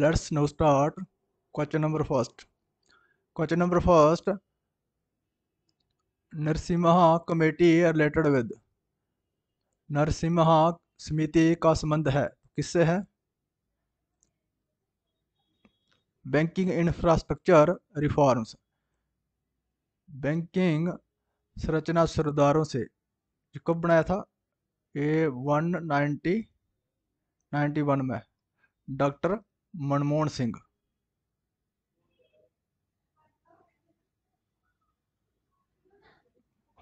Let's now start question number first question number first Narasimha committee related with Narasimha समिति का संबंध है किससे है बैंकिंग इंफ्रास्ट्रक्चर रिफॉर्म्स बैंकिंग संरचना सुधारों से जो कब बनाया था A one ninety ninety one में डॉक्टर मनमोहन सिंह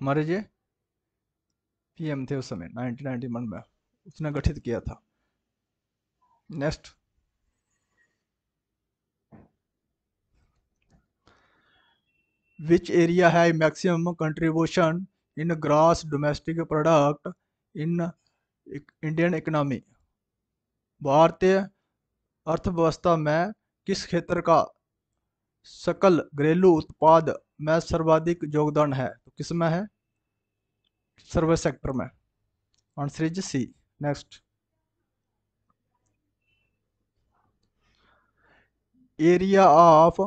हमारे जे पीएम थे उस समय 1991 में उसने गठित किया था नेक्स्ट विच एरिया है maximum contribution in gross domestic product in Indian economy भारतीय अर्थव्यवस्था में किस क्षेत्र का सकल घरेलू उत्पाद में सर्वाधिक योगदान है तो किस में है सर्विस सेक्टर में answer is C next area of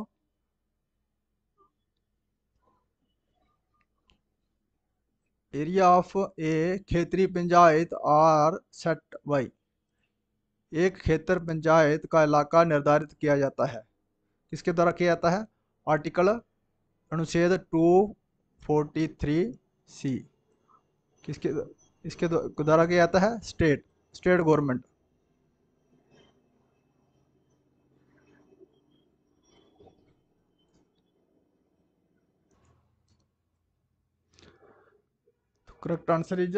area of a क्षेत्रीय पंचायत आर सेट वाई एक क्षेत्र पंचायत का इलाका निर्धारित किया जाता है किसके द्वारा किया जाता है आर्टिकल अनुच्छेद टू फोर्टी थ्री सी किसके इसके द्वारा किया जाता है स्टेट स्टेट गवर्नमेंट तो correct answer is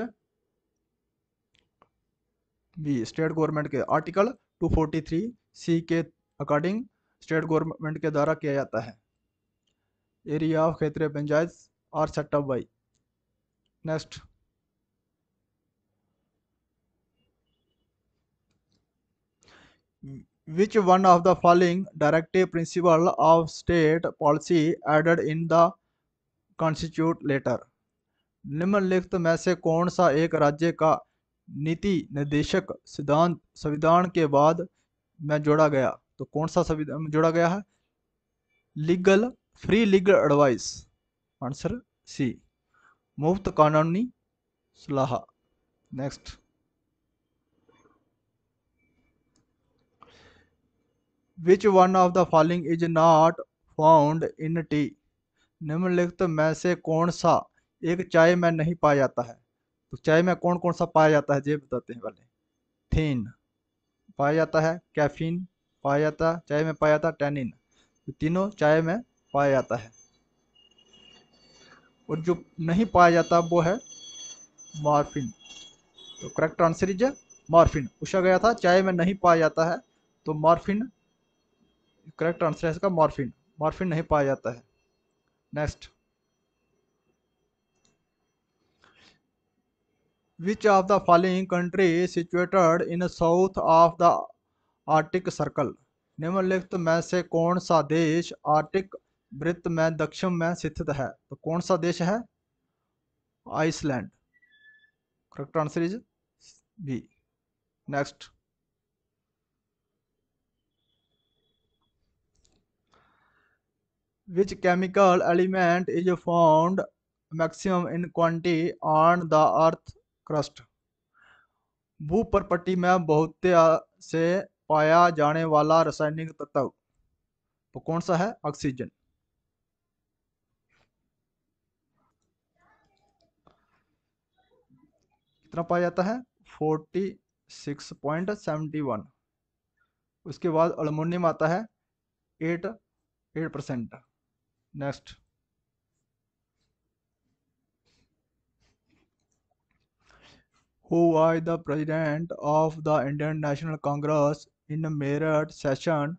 B state government के आर्टिकल 243 सी के अकॉर्डिंग स्टेट गवर्नमेंट के द्वारा किया जाता है एरिया ऑफ खेतरे panchayat are setup by next which one of the following directive principle of state policy added in the constitute later निम्नलिखित में से कौन सा एक राज्य का नीति निर्देशक सिद्धांत संविधान के बाद में जोड़ा गया तो कौन सा संविधान में जोड़ा गया है legal free legal advice answer C मुफ्त कानूनी सलाह next which one of the following is not found in the निम्नलिखित में से कौन सा एक चाय में नहीं पाया जाता है तो चाय में कौन कौन सा पाया जाता है ये बताते हैं पहले थीन पाया जाता है कैफीन पाया जाता है चाय में पाया जाता है टैनिन तो तीनों चाय में पाया जाता है और जो नहीं पाया जाता वो है मॉर्फिन तो करेक्ट आंसर इज मॉर्फिन पूछा गया था चाय में नहीं पाया जाता है तो मॉर्फिन करेक्ट आंसर है इसका मॉर्फिन मॉर्फिन नहीं पाया जाता है next which of the following country situated in south of the Arctic circle निम्नलिखित में से कौन सा देश आर्टिक वृत्त में दक्षिण में स्थित है तो कौन सा देश है Iceland correct answer is B next which chemical element is found maximum in quantity on the earth crust भूपरपटी में बहुत से पाया जाने वाला रासायनिक तत्व तो कौन सा है ऑक्सीजन कितना पाया जाता है forty six point seventy one उसके बाद अलमोनियम आता है eight eight percent next who was the president of the Indian National Congress in Meerut session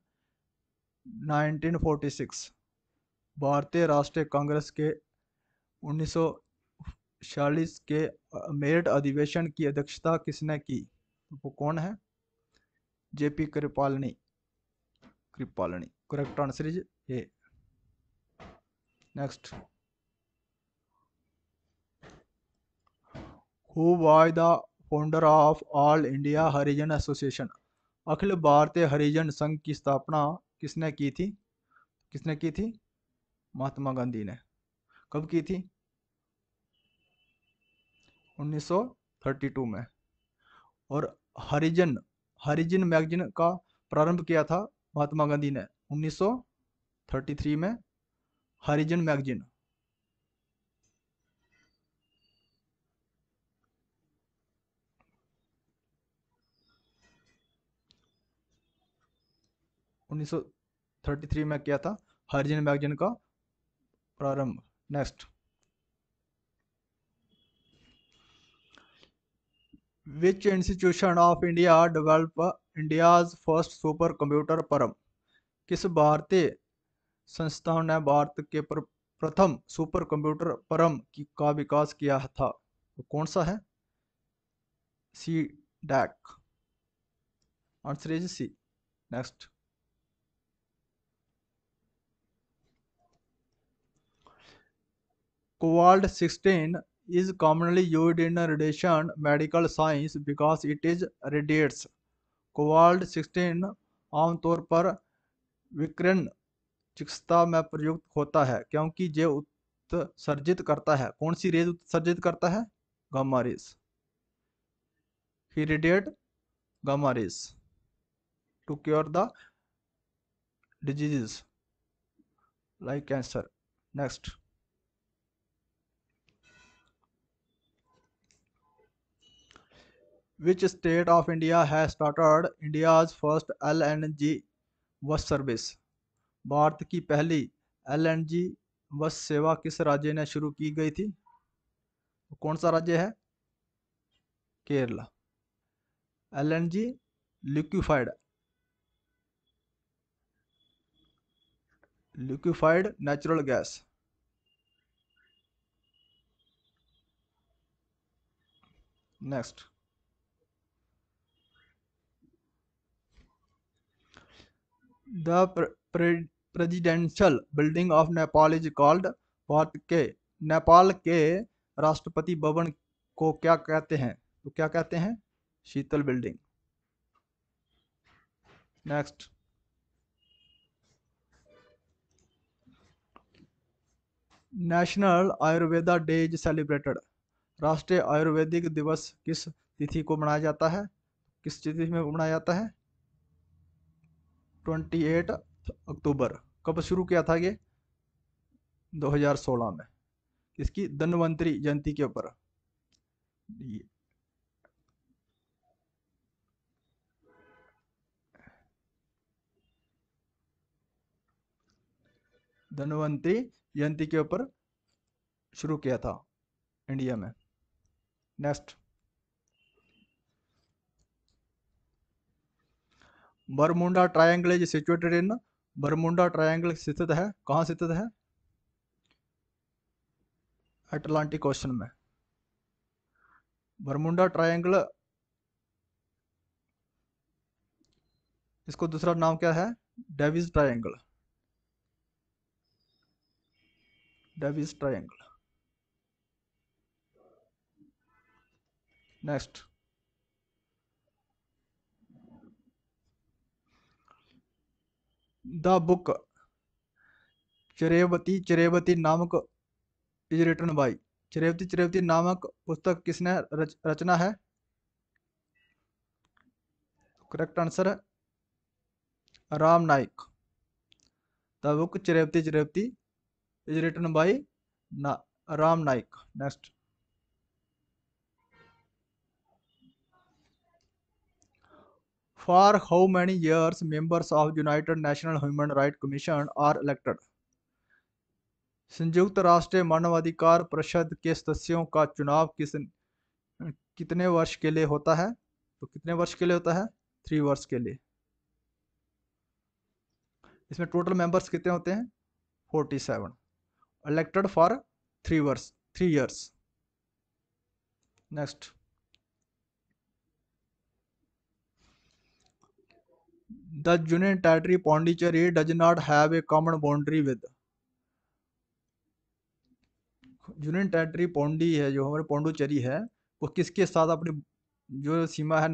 1946 भारतीय राष्ट्रीय कांग्रेस के 1946 के मेरठ अधिवेशन की अध्यक्षता किसने की वो कौन है JP Kripalani Kripalani correct answer is A next who was the founder of all India Harijan association Akhil Bharatiya Harijan संघ की स्थापना किसने की थी किसने की थी महात्मा गांधी ने कब की थी 1932 में और हरिजन हरिजन मैगजीन का प्रारंभ किया था महात्मा गांधी ने 1933 में हरिजन मैगजीन 1933 में किया था हरिजन मैगजीन का प्रारंभ next institution of India develop India's first super computer Param किस भारतीय संस्थान ने भारत के प्रथम सुपर कंप्यूटर परम की का विकास किया था तो कौन सा है C DAC answer is C next Cobalt 16 is commonly used in radiation medical science because it is radiates. Cobalt 16 आमतौर पर विकिरण चिकित्सा में प्रयुक्त होता है क्योंकि ये उत्सर्जित करता है कौन सी रेज उत्सर्जित करता है गामा रेज ही radiate gamma rays to cure the diseases like cancer next which state of India of India has first L N G bus service Bharat की पहली एल एन जी बस सेवा किस राज्य ने शुरू की गई थी तो कौन सा राज्य है Kerala L N G liquefied liquefied natural gas next the pre building of Nepal is called what के नेपाल के राष्ट्रपति भवन को क्या कहते हैं तो क्या कहते हैं Sheetal building next national Ayurveda day is celebrated राष्ट्रीय आयुर्वेदिक दिवस किस तिथि को मनाया जाता है किस तिथि में मनाया जाता है ट्वेंटी एट अक्टूबर कब शुरू किया था ये 2016 में किसकी धनवंतरी जयंती के ऊपर धनवंतरी जयंती के ऊपर शुरू किया था इंडिया में next Bermuda triangle is situated in Bermuda triangle स्थित है कहाँ स्थित है अटलांटिक क्वेश्चन में बरमुंडा ट्रायंगल इसको दूसरा नाम क्या है Davis triangle Davis triangle next the book Charaiveti Charaiveti नामक is written by Charaiveti Charaiveti नामक पुस्तक किसने रच, रचना है करेक्ट आंसर है Ram Naik the book Charaiveti Charaiveti is written by ना Ram Naik next for how many years members of united national human right commission are elected संयुक्त राष्ट्र मानवाधिकार परिषद के सदस्यों का चुनाव किस कितने वर्ष के लिए होता है तो कितने वर्ष के लिए होता है थ्री वर्ष के लिए इसमें टोटल मेंबर्स कितने होते हैं forty seven elected for three वर्ष three years next the union Territory Pondicherry does not have a common boundary with union territory Pondi है जो हमारे पौंडुचेरी है वो किसके साथ अपनी जो सीमा है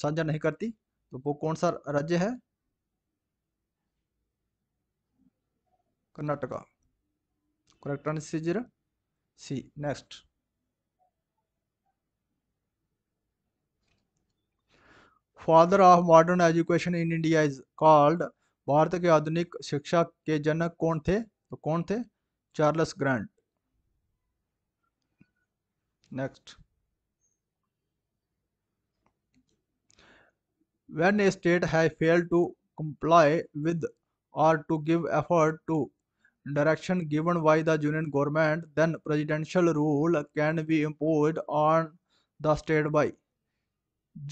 साझा नहीं करती तो वो कौन सा राज्य है Karnataka correct answer C next father of modern education in India is called Bharat के आधुनिक शिक्षा के जनक कौन थे तो कौन थे Charles Grant next when a state have fail to comply with or to give effort to direction given by the union government then presidential rule can be impose on the state by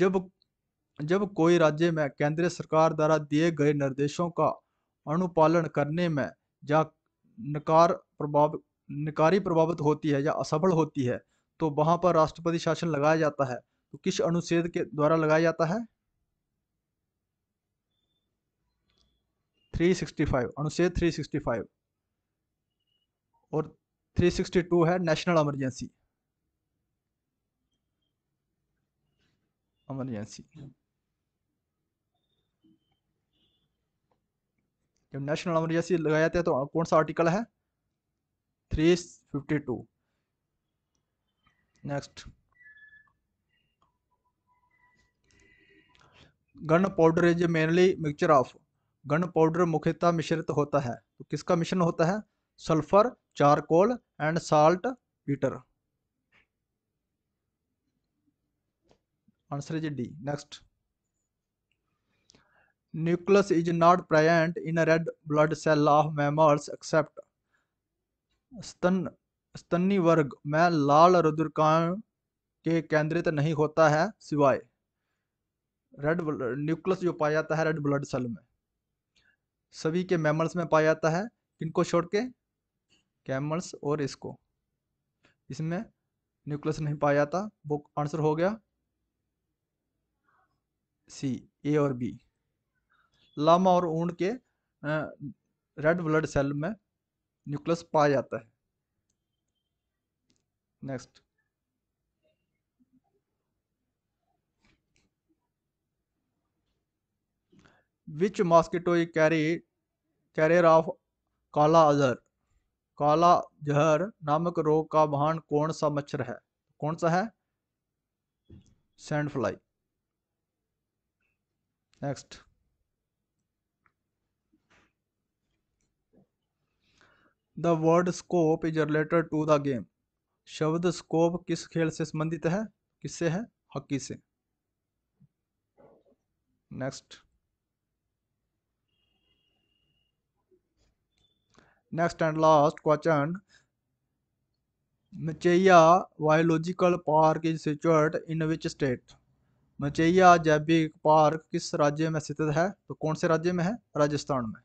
जब जब कोई राज्य में केंद्र सरकार द्वारा दिए गए निर्देशों का अनुपालन करने में या नकार प्रभाव निकारी प्रभावित होती है या असफल होती है तो वहां पर राष्ट्रपति शासन लगाया जाता है तो किस अनुच्छेद के द्वारा लगाया जाता है 365 अनुच्छेद 365 और 362 है नेशनल इमरजेंसी एमरजेंसी जब नेशनल इमरजेंसी लगाया था तो कौन सा आर्टिकल है three fifty two next gun powder is mainly mixture of gun powder मुख्यतः मिश्रित होता है तो किसका मिश्रण होता है sulphur charcoal and saltpetre answer is D next Nucleus is not present in a red blood cell of mammals except स्तन स्तनी वर्ग में लाल रुद्रकाण के केंद्रित नहीं होता है सिवाय रेड न्यूक्लियस जो पाया जाता है रेड ब्लड सेल में सभी के मैमल्स में पाया जाता है किनको छोड़ के कैमल्स और इसको इसमें न्यूक्लियस नहीं पाया जाता वो आंसर हो गया सी ए और बी लामा और ऊन के रेड ब्लड सेल में न्यूक्लियस पाया जाता है next which mosquito carry carrier of kala azar काला जहर नामक रोग का वाहन कौन सा मच्छर है कौन सा है sandfly next the word scope is related to the game शब्द स्कोप किस खेल से संबंधित है किससे है हॉकी से next next and last question Machaiah biological park is situate in which state Machaiah जैविक पार्क किस राज्य में स्थित है तो कौन से राज्य में है राजस्थान में